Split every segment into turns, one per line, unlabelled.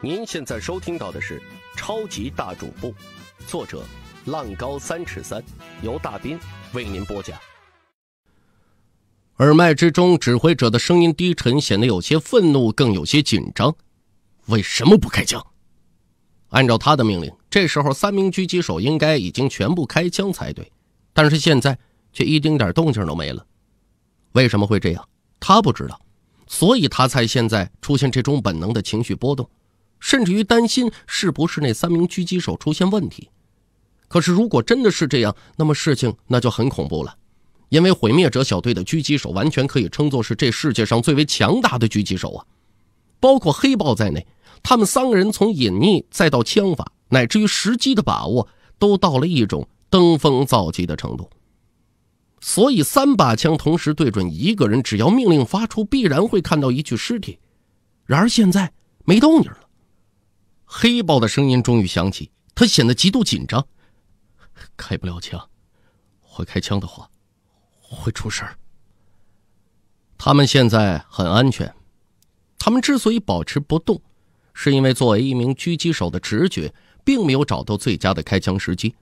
您现在收听到的是《超级大主播》，作者浪高三尺三，由大斌为您播讲。耳麦之中，指挥者的声音低沉，显得有些愤怒，更有些紧张。为什么不开枪？按照他的命令，这时候三名狙击手应该已经全部开枪才对，但是现在却一丁点动静都没了。为什么会这样？他不知道，所以他才现在出现这种本能的情绪波动。甚至于担心是不是那三名狙击手出现问题，可是如果真的是这样，那么事情那就很恐怖了，因为毁灭者小队的狙击手完全可以称作是这世界上最为强大的狙击手啊，包括黑豹在内，他们三个人从隐匿再到枪法，乃至于时机的把握，都到了一种登峰造极的程度，所以三把枪同时对准一个人，只要命令发出，必然会看到一具尸体，然而现在没动静了。黑豹的声音终于响起，他显得极度紧张。开不了枪，会开枪的话，会出事儿。他们现在很安全。他们之所以保持不动，是因为作为一名狙击手的直觉，并没有找到最佳的开枪时机。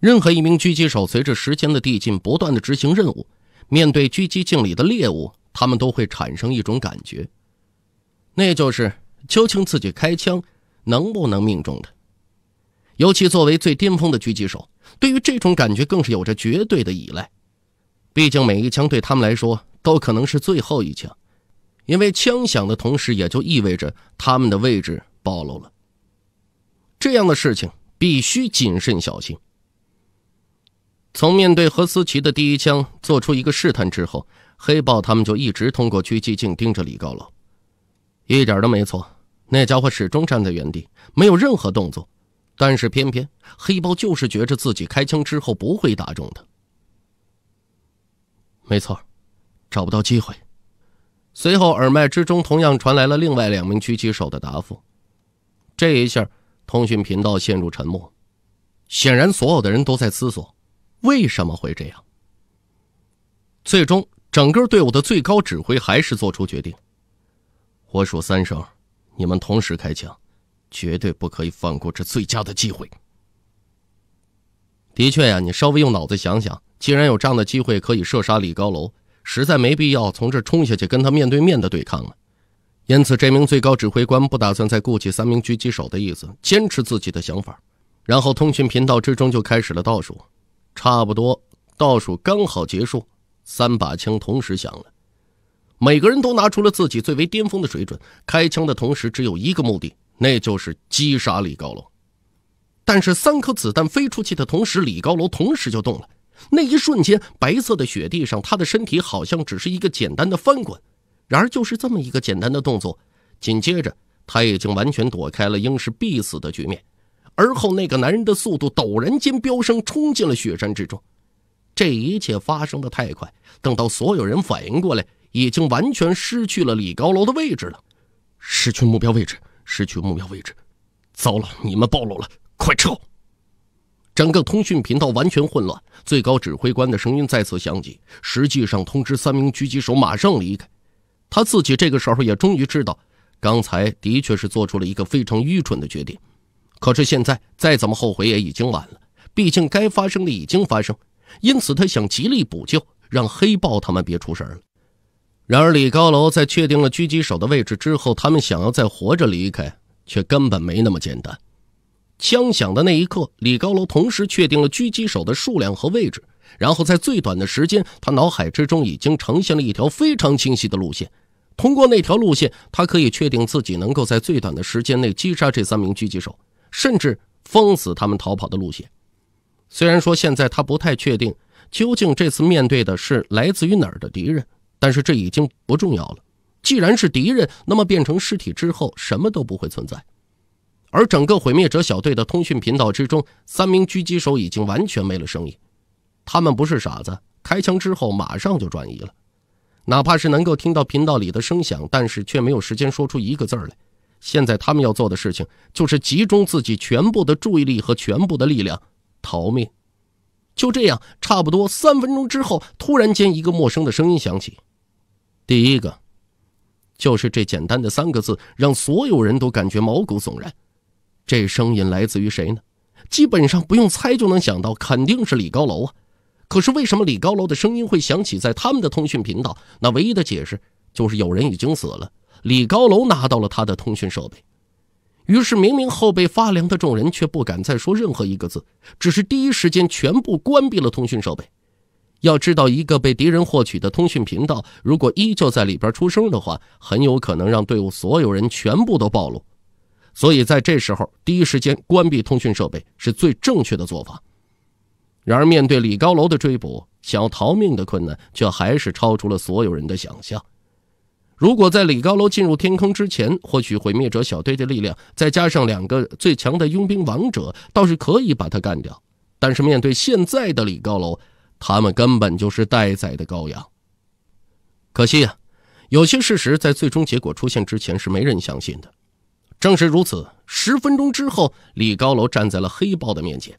任何一名狙击手，随着时间的递进，不断的执行任务，面对狙击镜里的猎物，他们都会产生一种感觉，那就是究竟自己开枪。能不能命中他？尤其作为最巅峰的狙击手，对于这种感觉更是有着绝对的依赖。毕竟每一枪对他们来说都可能是最后一枪，因为枪响的同时也就意味着他们的位置暴露了。这样的事情必须谨慎小心。从面对何思琪的第一枪做出一个试探之后，黑豹他们就一直通过狙击镜盯着李高楼，一点都没错。那家伙始终站在原地，没有任何动作，但是偏偏黑豹就是觉着自己开枪之后不会打中他。没错，找不到机会。随后耳麦之中同样传来了另外两名狙击手的答复。这一下，通讯频道陷入沉默，显然所有的人都在思索为什么会这样。最终，整个队伍的最高指挥还是做出决定。我数三声。你们同时开枪，绝对不可以放过这最佳的机会。的确呀，你稍微用脑子想想，既然有这样的机会可以射杀李高楼，实在没必要从这冲下去跟他面对面的对抗了。因此，这名最高指挥官不打算再顾及三名狙击手的意思，坚持自己的想法。然后，通讯频道之中就开始了倒数，差不多倒数刚好结束，三把枪同时响了。每个人都拿出了自己最为巅峰的水准，开枪的同时只有一个目的，那就是击杀李高楼。但是三颗子弹飞出去的同时，李高楼同时就动了。那一瞬间，白色的雪地上，他的身体好像只是一个简单的翻滚。然而，就是这么一个简单的动作，紧接着他已经完全躲开了应是必死的局面。而后，那个男人的速度陡然间飙升，冲进了雪山之中。这一切发生的太快，等到所有人反应过来。已经完全失去了李高楼的位置了，失去目标位置，失去目标位置，糟了，你们暴露了，快撤！整个通讯频道完全混乱。最高指挥官的声音再次响起，实际上通知三名狙击手马上离开。他自己这个时候也终于知道，刚才的确是做出了一个非常愚蠢的决定。可是现在再怎么后悔也已经晚了，毕竟该发生的已经发生。因此，他想极力补救，让黑豹他们别出事了。然而，李高楼在确定了狙击手的位置之后，他们想要再活着离开，却根本没那么简单。枪响的那一刻，李高楼同时确定了狙击手的数量和位置，然后在最短的时间，他脑海之中已经呈现了一条非常清晰的路线。通过那条路线，他可以确定自己能够在最短的时间内击杀这三名狙击手，甚至封死他们逃跑的路线。虽然说现在他不太确定，究竟这次面对的是来自于哪儿的敌人。但是这已经不重要了。既然是敌人，那么变成尸体之后什么都不会存在。而整个毁灭者小队的通讯频道之中，三名狙击手已经完全没了声音。他们不是傻子，开枪之后马上就转移了。哪怕是能够听到频道里的声响，但是却没有时间说出一个字来。现在他们要做的事情就是集中自己全部的注意力和全部的力量逃命。就这样，差不多三分钟之后，突然间一个陌生的声音响起。第一个，就是这简单的三个字，让所有人都感觉毛骨悚然。这声音来自于谁呢？基本上不用猜就能想到，肯定是李高楼啊。可是为什么李高楼的声音会响起在他们的通讯频道？那唯一的解释就是有人已经死了，李高楼拿到了他的通讯设备。于是，明明后背发凉的众人却不敢再说任何一个字，只是第一时间全部关闭了通讯设备。要知道，一个被敌人获取的通讯频道，如果依旧在里边出声的话，很有可能让队伍所有人全部都暴露。所以，在这时候，第一时间关闭通讯设备是最正确的做法。然而，面对李高楼的追捕，想要逃命的困难却还是超出了所有人的想象。如果在李高楼进入天坑之前，或许毁灭者小队的力量再加上两个最强的佣兵王者，倒是可以把他干掉。但是，面对现在的李高楼，他们根本就是待宰的羔羊。可惜啊，有些事实在最终结果出现之前是没人相信的。正是如此，十分钟之后，李高楼站在了黑豹的面前。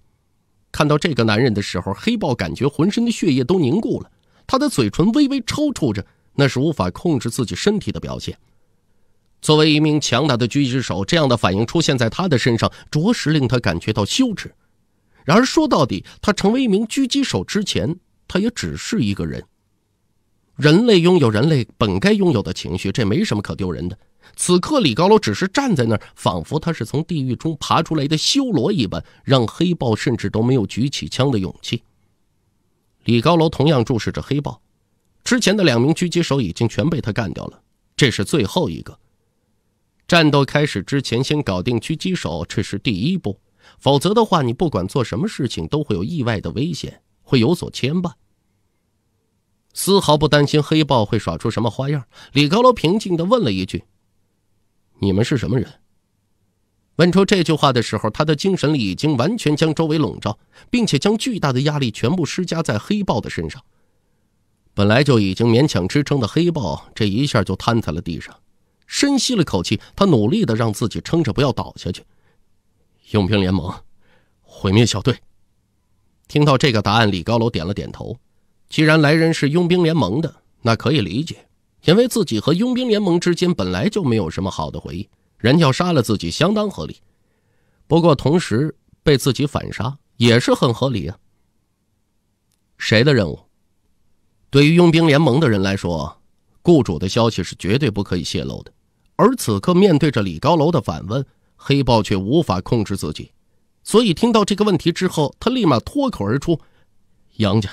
看到这个男人的时候，黑豹感觉浑身的血液都凝固了，他的嘴唇微微抽搐着，那是无法控制自己身体的表现。作为一名强大的狙击手，这样的反应出现在他的身上，着实令他感觉到羞耻。然而说到底，他成为一名狙击手之前，他也只是一个人。人类拥有人类本该拥有的情绪，这没什么可丢人的。此刻，李高楼只是站在那儿，仿佛他是从地狱中爬出来的修罗一般，让黑豹甚至都没有举起枪的勇气。李高楼同样注视着黑豹，之前的两名狙击手已经全被他干掉了，这是最后一个。战斗开始之前，先搞定狙击手，这是第一步。否则的话，你不管做什么事情都会有意外的危险，会有所牵绊。丝毫不担心黑豹会耍出什么花样，李高楼平静的问了一句：“你们是什么人？”问出这句话的时候，他的精神力已经完全将周围笼罩，并且将巨大的压力全部施加在黑豹的身上。本来就已经勉强支撑的黑豹，这一下就瘫在了地上。深吸了口气，他努力的让自己撑着，不要倒下去。佣兵联盟，毁灭小队。听到这个答案，李高楼点了点头。既然来人是佣兵联盟的，那可以理解，因为自己和佣兵联盟之间本来就没有什么好的回忆，人要杀了自己相当合理。不过，同时被自己反杀也是很合理啊。谁的任务？对于佣兵联盟的人来说，雇主的消息是绝对不可以泄露的。而此刻面对着李高楼的反问。黑豹却无法控制自己，所以听到这个问题之后，他立马脱口而出：“杨家，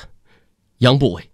杨不伟。”